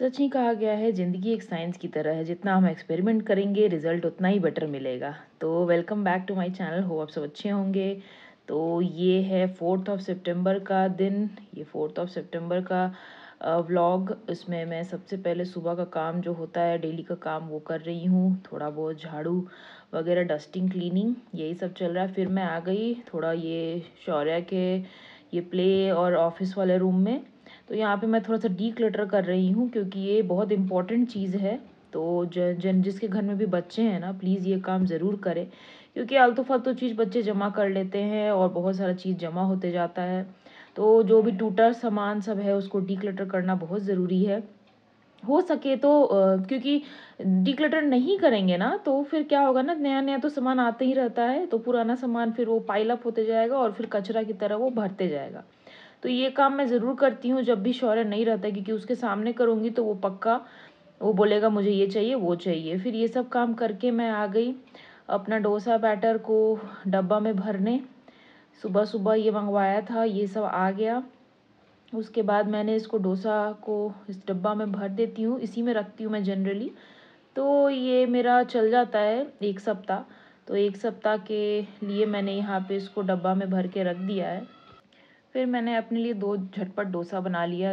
सच ही कहा गया है ज़िंदगी एक साइंस की तरह है जितना हम एक्सपेरिमेंट करेंगे रिजल्ट उतना ही बेटर मिलेगा तो welcome back to my channel हो आप सब अच्छे होंगे तो ये है फोर्थ ऑफ सितंबर का दिन ये फोर्थ ऑफ सितंबर का व्लॉग इसमें मैं सबसे पहले सुबह का काम जो होता है डेली का काम वो कर रही हूँ थोड़ा बहुत झाड़ू वगैरह डस्टिंग क्लीनिंग यही सब चल रहा है फिर मैं आ गई थोड़ा ये शौर्य के ये प्ले और ऑफिस वाले रूम में तो यहाँ पे मैं थोड़ा सा डी कर रही हूँ क्योंकि ये बहुत इंपॉर्टेंट चीज़ है तो जन जिसके घर में भी बच्चे हैं ना प्लीज़ ये काम ज़रूर करें क्योंकि आलतू फालतू चीज़ बच्चे जमा कर लेते हैं और बहुत सारा चीज़ जमा होते जाता है तो जो भी टूटा सामान सब है उसको डी करना बहुत ज़रूरी है हो सके तो क्योंकि डिक्लेटर नहीं करेंगे ना तो फिर क्या होगा ना नया नया तो सामान आते ही रहता है तो पुराना सामान फिर वो पाइल अप होते जाएगा और फिर कचरा की तरह वो भरते जाएगा तो ये काम मैं ज़रूर करती हूँ जब भी शौर्य नहीं रहता क्योंकि उसके सामने करूँगी तो वो पक्का वो बोलेगा मुझे ये चाहिए वो चाहिए फिर ये सब काम करके मैं आ गई अपना डोसा बैटर को डब्बा में भरने सुबह सुबह ये मंगवाया था ये सब आ गया उसके बाद मैंने इसको डोसा को इस डब्बा में भर देती हूँ इसी में रखती हूँ मैं जनरली तो ये मेरा चल जाता है एक सप्ताह तो एक सप्ताह के लिए मैंने यहाँ पे इसको डब्बा में भर के रख दिया है फिर मैंने अपने लिए दो झटपट डोसा बना लिया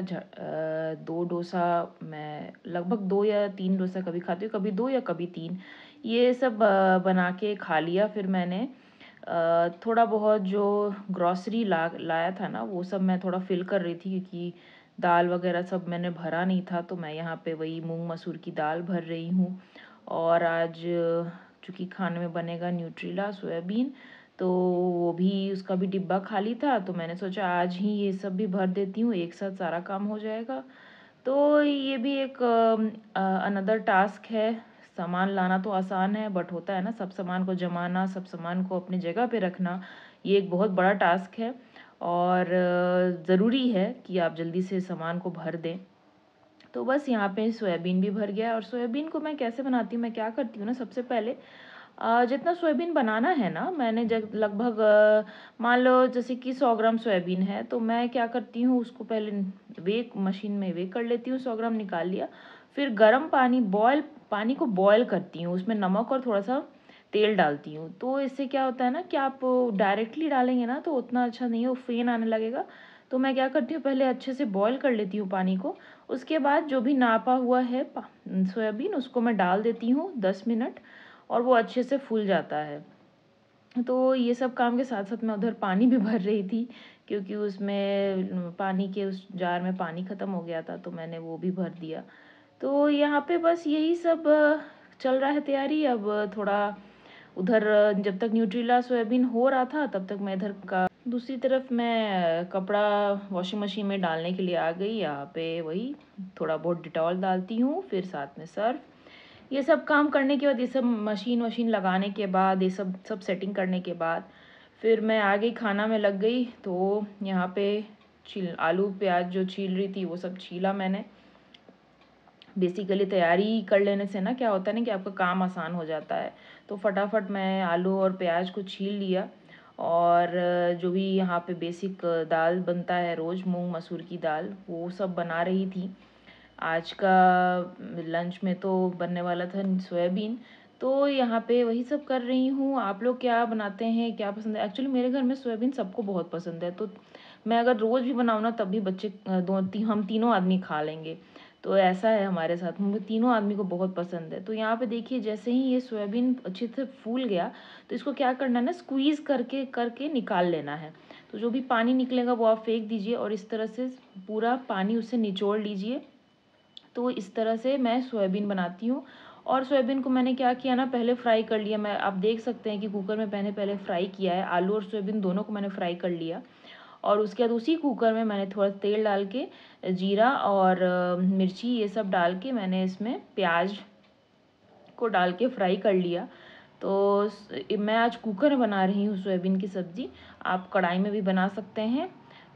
दो डोसा मैं लगभग दो या तीन डोसा कभी खाती हूँ कभी दो या कभी तीन ये सब बना के खा लिया फिर मैंने थोड़ा बहुत जो ग्रॉसरी ला लाया था ना वो सब मैं थोड़ा फिल कर रही थी क्योंकि दाल वगैरह सब मैंने भरा नहीं था तो मैं यहाँ पे वही मूंग मसूर की दाल भर रही हूँ और आज चूँकि खाने में बनेगा न्यूट्रीला सोयाबीन तो वो भी उसका भी डिब्बा खाली था तो मैंने सोचा आज ही ये सब भी भर देती हूँ एक साथ सारा काम हो जाएगा तो ये भी एक अनदर टास्क है सामान लाना तो आसान है बट होता है ना सब सामान को जमाना सब सामान को अपनी जगह पे रखना ये एक बहुत बड़ा टास्क है और ज़रूरी है कि आप जल्दी से सामान को भर दें तो बस यहाँ पे सोयाबीन भी भर गया और सोयाबीन को मैं कैसे बनाती हूँ मैं क्या करती हूँ ना सबसे पहले जितना सोयाबीन बनाना है ना मैंने जब लगभग मान लो जैसे कि सौ ग्राम सोयाबीन है तो मैं क्या करती हूँ उसको पहले वे मशीन में वे कर लेती हूँ सौ ग्राम निकाल लिया फिर गर्म पानी बॉयल पानी को बॉयल करती हूँ उसमें नमक और थोड़ा सा तेल डालती हूँ तो इससे क्या होता है ना कि आप डायरेक्टली डालेंगे ना तो उतना अच्छा नहीं है फेन आने लगेगा तो मैं क्या करती हूँ पहले अच्छे से बॉईल कर लेती हूँ पानी को उसके बाद जो भी नापा हुआ है सोयाबीन उसको मैं डाल देती हूँ दस मिनट और वो अच्छे से फूल जाता है तो ये सब काम के साथ साथ मैं उधर पानी भी भर रही थी क्योंकि उसमें पानी के उस जार में पानी ख़त्म हो गया था तो मैंने वो भी भर दिया तो यहाँ पे बस यही सब चल रहा है तैयारी अब थोड़ा उधर जब तक न्यूट्रीला सोयाबीन हो रहा था तब तक मैं इधर का दूसरी तरफ मैं कपड़ा वॉशिंग मशीन में डालने के लिए आ गई यहाँ पे वही थोड़ा बहुत डिटॉल डालती हूँ फिर साथ में सर्फ ये सब काम करने के बाद ये सब मशीन वशीन लगाने के बाद ये सब सब सेटिंग करने के बाद फिर मैं आ गई खाना में लग गई तो यहाँ पे छील आलू प्याज जो छील रही थी वो सब छीला मैंने बेसिकली तैयारी कर लेने से ना क्या होता है ना कि आपका काम आसान हो जाता है तो फटाफट मैं आलू और प्याज को छील लिया और जो भी यहाँ पे बेसिक दाल बनता है रोज़ मूंग मसूर की दाल वो सब बना रही थी आज का लंच में तो बनने वाला था सोयाबीन तो यहाँ पे वही सब कर रही हूँ आप लोग क्या बनाते हैं क्या पसंद है एक्चुअली मेरे घर में सोयाबीन सबको बहुत पसंद है तो मैं अगर रोज़ भी बनाऊँ ना तब भी बच्चे दो ती, हम तीनों आदमी खा लेंगे तो ऐसा है हमारे साथ मुझे तीनों आदमी को बहुत पसंद है तो यहाँ पे देखिए जैसे ही ये सोयाबीन अच्छे से फूल गया तो इसको क्या करना है ना स्क्वीज़ करके करके निकाल लेना है तो जो भी पानी निकलेगा वो आप फेंक दीजिए और इस तरह से पूरा पानी उससे निचोड़ लीजिए तो इस तरह से मैं सोयाबीन बनाती हूँ और सोयाबीन को मैंने क्या किया ना पहले फ्राई कर लिया मैं आप देख सकते हैं कि कुकर में मैंने पहले फ्राई किया है आलू और सोयाबीन दोनों को मैंने फ्राई कर लिया और उसके बाद उसी कुकर में मैंने थोड़ा तेल डाल के जीरा और मिर्ची ये सब डाल के मैंने इसमें प्याज को डाल के फ्राई कर लिया तो मैं आज कुकर में बना रही हूँ सोयाबीन की सब्ज़ी आप कढ़ाई में भी बना सकते हैं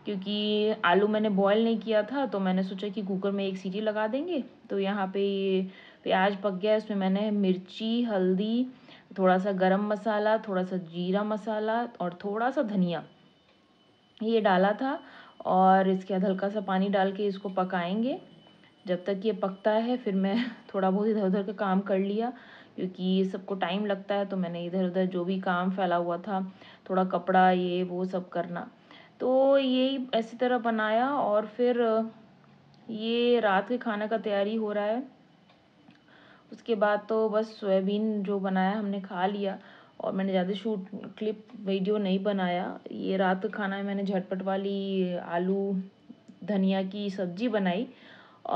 क्योंकि आलू मैंने बॉयल नहीं किया था तो मैंने सोचा कि कुकर में एक सीटी लगा देंगे तो यहाँ पे ये प्याज पक गया इसमें मैंने मिर्ची हल्दी थोड़ा सा गरम मसाला थोड़ा सा जीरा मसाला और थोड़ा सा धनिया ये डाला था और इसके बाद हल्का सा पानी डाल के इसको पकाएंगे जब तक ये पकता है फिर मैं थोड़ा बहुत इधर उधर का काम कर लिया क्योंकि सबको टाइम लगता है तो मैंने इधर उधर जो भी काम फैला हुआ था थोड़ा कपड़ा ये वो सब करना तो यही ऐसी तरह बनाया और फिर ये रात के खाना का तैयारी हो रहा है उसके बाद तो बस सोयाबीन जो बनाया हमने खा लिया और मैंने ज़्यादा शूट क्लिप वीडियो नहीं बनाया ये रात का खाना मैंने झटपट वाली आलू धनिया की सब्जी बनाई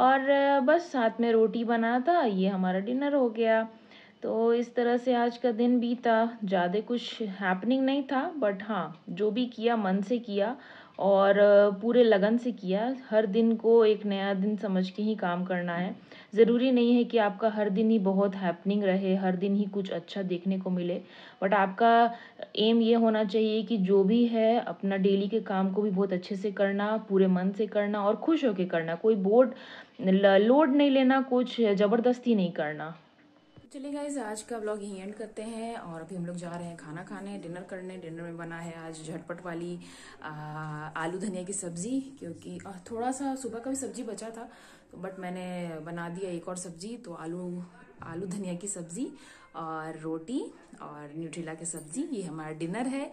और बस साथ में रोटी बना था ये हमारा डिनर हो गया तो इस तरह से आज का दिन बीता ज़्यादा कुछ हैपनिंग नहीं था बट हाँ जो भी किया मन से किया और पूरे लगन से किया हर दिन को एक नया दिन समझ के ही काम करना है ज़रूरी नहीं है कि आपका हर दिन ही बहुत हैपनिंग रहे हर दिन ही कुछ अच्छा देखने को मिले बट आपका एम ये होना चाहिए कि जो भी है अपना डेली के काम को भी बहुत अच्छे से करना पूरे मन से करना और खुश होकर करना कोई बोर्ड लोड नहीं लेना कुछ ज़बरदस्ती नहीं करना चलिए गाइज आज का ब्लॉग यहीं एंड करते हैं और अभी हम लोग जा रहे हैं खाना खाने डिनर करने डिनर में बना है आज झटपट वाली आ, आलू धनिया की सब्जी क्योंकि थोड़ा सा सुबह का भी सब्जी बचा था तो बट मैंने बना दिया एक और सब्जी तो आलू आलू धनिया की सब्जी और रोटी और न्यूट्रीला की सब्जी ये हमारा डिनर है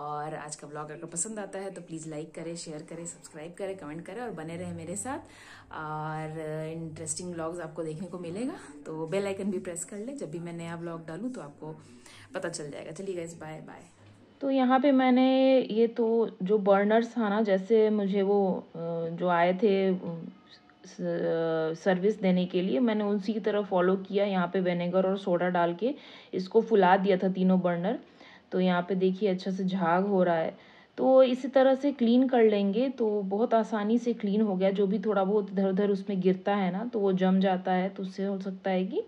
और आज का ब्लॉग अगर पसंद आता है तो प्लीज़ लाइक करें शेयर करें सब्सक्राइब करें कमेंट करें और बने रहें मेरे साथ और इंटरेस्टिंग ब्लॉग्स आपको देखने को मिलेगा तो बेल आइकन भी प्रेस कर लें जब भी मैं नया ब्लॉग डालूँ तो आपको पता चल जाएगा चलिए गाइज बाय बाय तो यहाँ पे मैंने ये तो जो बर्नर्स था ना जैसे मुझे वो जो आए थे सर्विस देने के लिए मैंने उसी की तरह फॉलो किया यहाँ पे वेनेगर और सोडा डाल के इसको फुला दिया था तीनों बर्नर तो यहाँ पे देखिए अच्छा से झाग हो रहा है तो इसी तरह से क्लीन कर लेंगे तो बहुत आसानी से क्लीन हो गया जो भी थोड़ा बहुत इधर उधर उसमें गिरता है ना तो वो जम जाता है तो उससे हो सकता है कि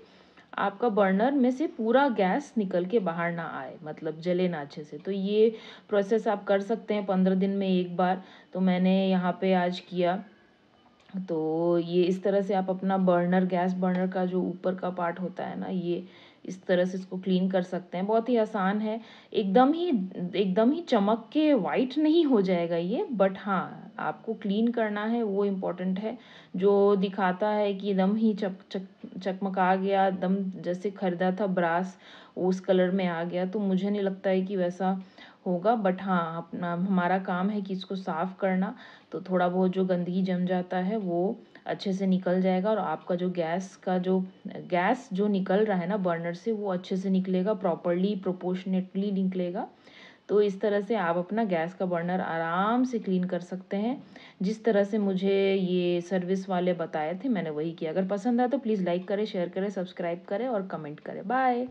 आपका बर्नर में से पूरा गैस निकल के बाहर ना आए मतलब जले ना अच्छे से तो ये प्रोसेस आप कर सकते हैं पंद्रह दिन में एक बार तो मैंने यहाँ पे आज किया तो ये इस तरह से आप अपना बर्नर गैस बर्नर का जो ऊपर का पार्ट होता है ना ये इस तरह से इसको क्लीन कर सकते हैं बहुत ही आसान है एकदम ही एकदम ही चमक के वाइट नहीं हो जाएगा ये बट हाँ आपको क्लीन करना है वो इम्पोर्टेंट है जो दिखाता है कि एकदम ही चक चक चकमका गया एकदम जैसे खरीदा था ब्रास उस कलर में आ गया तो मुझे नहीं लगता है कि वैसा होगा बट हाँ अपना हमारा काम है कि इसको साफ़ करना तो थोड़ा बहुत जो गंदगी जम जाता है वो अच्छे से निकल जाएगा और आपका जो गैस का जो गैस जो निकल रहा है ना बर्नर से वो अच्छे से निकलेगा प्रॉपरली प्रोपोर्शनेटली निकलेगा तो इस तरह से आप अपना गैस का बर्नर आराम से क्लीन कर सकते हैं जिस तरह से मुझे ये सर्विस वाले बताए थे मैंने वही किया अगर पसंद आया तो प्लीज़ लाइक करें शेयर करें सब्सक्राइब करें और कमेंट करें बाय